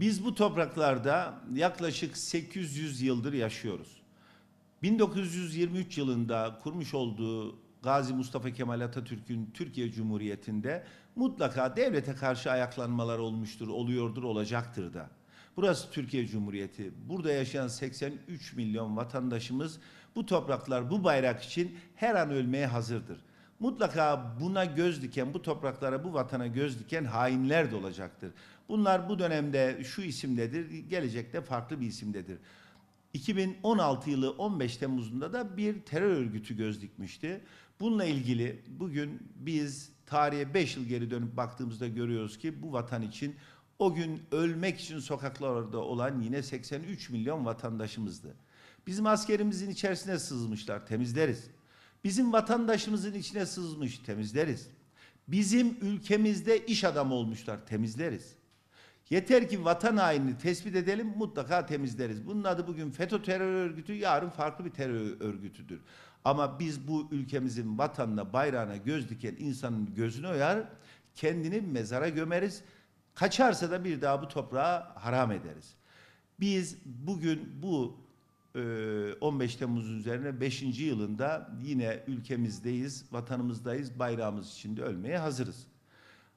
Biz bu topraklarda yaklaşık 800 yıldır yaşıyoruz. 1923 yılında kurmuş olduğu Gazi Mustafa Kemal Atatürk'ün Türkiye Cumhuriyeti'nde mutlaka devlete karşı ayaklanmalar olmuştur, oluyordur, olacaktır da. Burası Türkiye Cumhuriyeti. Burada yaşayan 83 milyon vatandaşımız bu topraklar, bu bayrak için her an ölmeye hazırdır. Mutlaka buna göz diken, bu topraklara, bu vatana göz diken hainler de olacaktır. Bunlar bu dönemde şu isimdedir, gelecekte farklı bir isimdedir. 2016 yılı 15 Temmuz'unda da bir terör örgütü göz dikmişti. Bununla ilgili bugün biz tarihe 5 yıl geri dönüp baktığımızda görüyoruz ki bu vatan için o gün ölmek için sokaklarda olan yine 83 milyon vatandaşımızdı. Bizim askerimizin içerisine sızmışlar, temizleriz. Bizim vatandaşımızın içine sızmış temizleriz. Bizim ülkemizde iş adamı olmuşlar temizleriz. Yeter ki vatan hainini tespit edelim mutlaka temizleriz. Bunun adı bugün FETÖ terör örgütü yarın farklı bir terör örgütüdür. Ama biz bu ülkemizin vatanına bayrağına göz diken insanın gözünü oyar kendini mezara gömeriz. Kaçarsa da bir daha bu toprağa haram ederiz. Biz bugün bu 15 ee, Temmuz üzerine 5. yılında yine ülkemizdeyiz, vatanımızdayız, bayrağımız içinde ölmeye hazırız.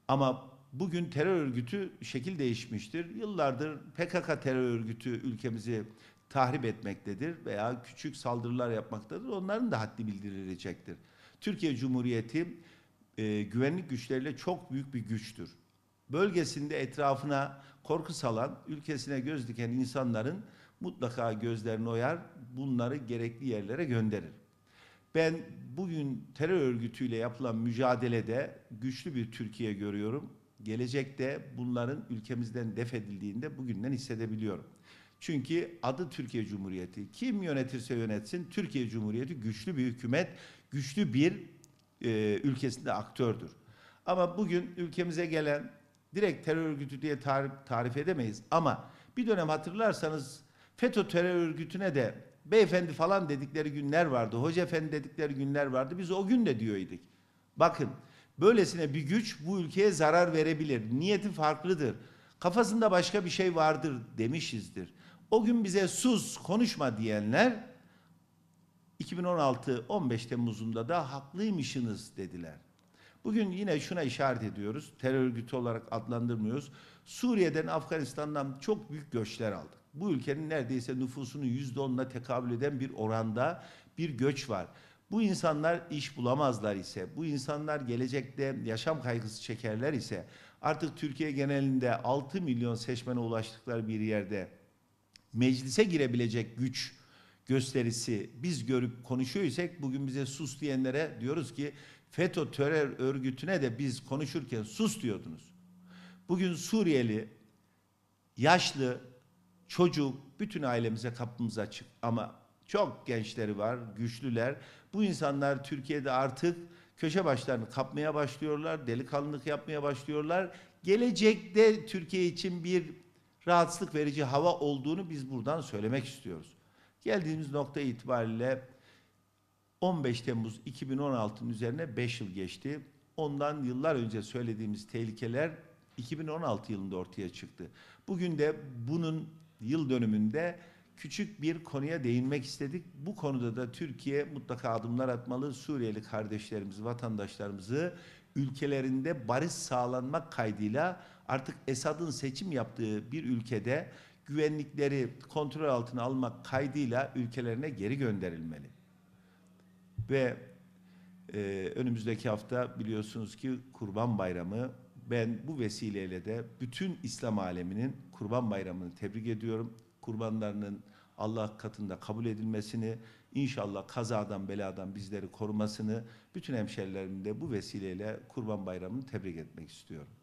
Ama bugün terör örgütü şekil değişmiştir. Yıllardır PKK terör örgütü ülkemizi tahrip etmektedir veya küçük saldırılar yapmaktadır. Onların da haddi bildirilecektir. Türkiye Cumhuriyeti e, güvenlik güçleriyle çok büyük bir güçtür bölgesinde etrafına korku salan, ülkesine göz diken insanların mutlaka gözlerini oyar, bunları gerekli yerlere gönderir. Ben bugün terör örgütüyle yapılan mücadelede güçlü bir Türkiye görüyorum. Gelecekte bunların ülkemizden def edildiğinde bugünden hissedebiliyorum. Çünkü adı Türkiye Cumhuriyeti. Kim yönetirse yönetsin Türkiye Cumhuriyeti güçlü bir hükümet, güçlü bir e, ülkesinde aktördür. Ama bugün ülkemize gelen direkt terör örgütü diye tarif, tarif edemeyiz ama bir dönem hatırlarsanız FETÖ terör örgütüne de beyefendi falan dedikleri günler vardı. Hoca efendi dedikleri günler vardı. Biz o gün de diyorduk. Bakın böylesine bir güç bu ülkeye zarar verebilir. Niyeti farklıdır. Kafasında başka bir şey vardır demişizdir. O gün bize sus konuşma diyenler 2016 15 Temmuz'unda da haklıymışsınız dediler. Bugün yine şuna işaret ediyoruz. Terör örgütü olarak adlandırmıyoruz. Suriye'den, Afganistan'dan çok büyük göçler aldık. Bu ülkenin neredeyse nüfusunun yüzde onuna tekabül eden bir oranda bir göç var. Bu insanlar iş bulamazlar ise, bu insanlar gelecekte yaşam kaygısı çekerler ise, artık Türkiye genelinde 6 milyon seçmene ulaştıkları bir yerde meclise girebilecek güç gösterisi biz görüp konuşuyor isek bugün bize sus diyenlere diyoruz ki FETÖ terör örgütüne de biz konuşurken sus diyordunuz. Bugün Suriyeli, yaşlı, çocuk bütün ailemize kapımız açık ama çok gençleri var, güçlüler. Bu insanlar Türkiye'de artık köşe başlarını kapmaya başlıyorlar, delikanlılık yapmaya başlıyorlar. Gelecekte Türkiye için bir rahatsızlık verici hava olduğunu biz buradan söylemek istiyoruz. Geldiğimiz nokta itibariyle 15 Temmuz 2016'nın üzerine 5 yıl geçti. Ondan yıllar önce söylediğimiz tehlikeler 2016 yılında ortaya çıktı. Bugün de bunun yıl dönümünde küçük bir konuya değinmek istedik. Bu konuda da Türkiye mutlaka adımlar atmalı. Suriyeli kardeşlerimiz, vatandaşlarımızı ülkelerinde barış sağlanmak kaydıyla artık Esad'ın seçim yaptığı bir ülkede güvenlikleri kontrol altına almak kaydıyla ülkelerine geri gönderilmeli. Ve e, önümüzdeki hafta biliyorsunuz ki Kurban Bayramı. Ben bu vesileyle de bütün İslam aleminin Kurban Bayramı'nı tebrik ediyorum. Kurbanlarının Allah katında kabul edilmesini, inşallah kazadan beladan bizleri korumasını bütün hemşerilerimde bu vesileyle Kurban Bayramı'nı tebrik etmek istiyorum.